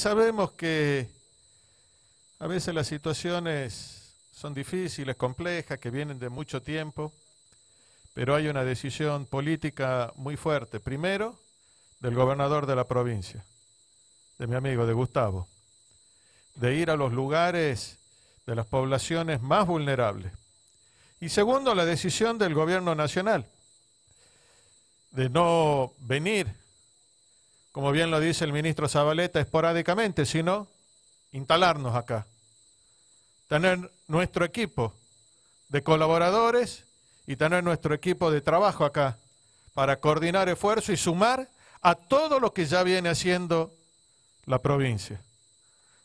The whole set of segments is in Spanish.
Sabemos que a veces las situaciones son difíciles, complejas, que vienen de mucho tiempo, pero hay una decisión política muy fuerte. Primero, del gobernador de la provincia, de mi amigo, de Gustavo, de ir a los lugares de las poblaciones más vulnerables. Y segundo, la decisión del gobierno nacional, de no venir como bien lo dice el ministro Zabaleta, esporádicamente, sino instalarnos acá, tener nuestro equipo de colaboradores y tener nuestro equipo de trabajo acá para coordinar esfuerzo y sumar a todo lo que ya viene haciendo la provincia.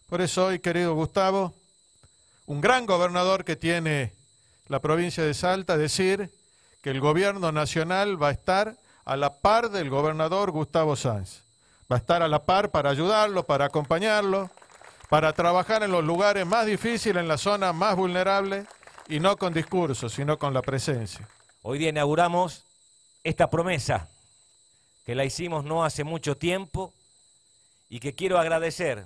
Por eso hoy, querido Gustavo, un gran gobernador que tiene la provincia de Salta, decir que el gobierno nacional va a estar a la par del gobernador Gustavo Sanz va a estar a la par para ayudarlo, para acompañarlo, para trabajar en los lugares más difíciles, en la zona más vulnerable, y no con discursos, sino con la presencia. Hoy día inauguramos esta promesa que la hicimos no hace mucho tiempo y que quiero agradecer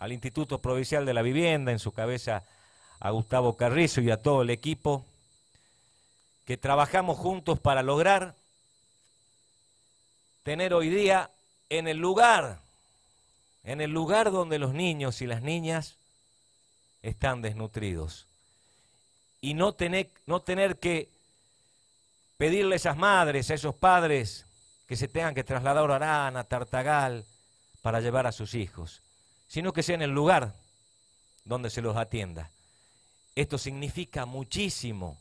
al Instituto Provincial de la Vivienda, en su cabeza a Gustavo Carrizo y a todo el equipo, que trabajamos juntos para lograr tener hoy día en el lugar, en el lugar donde los niños y las niñas están desnutridos. Y no tener, no tener que pedirle a esas madres, a esos padres, que se tengan que trasladar a Arana, a Tartagal, para llevar a sus hijos, sino que sea en el lugar donde se los atienda. Esto significa muchísimo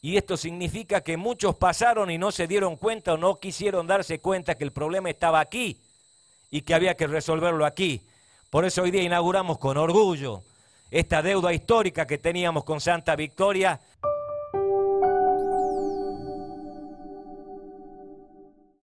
y esto significa que muchos pasaron y no se dieron cuenta o no quisieron darse cuenta que el problema estaba aquí y que había que resolverlo aquí. Por eso hoy día inauguramos con orgullo esta deuda histórica que teníamos con Santa Victoria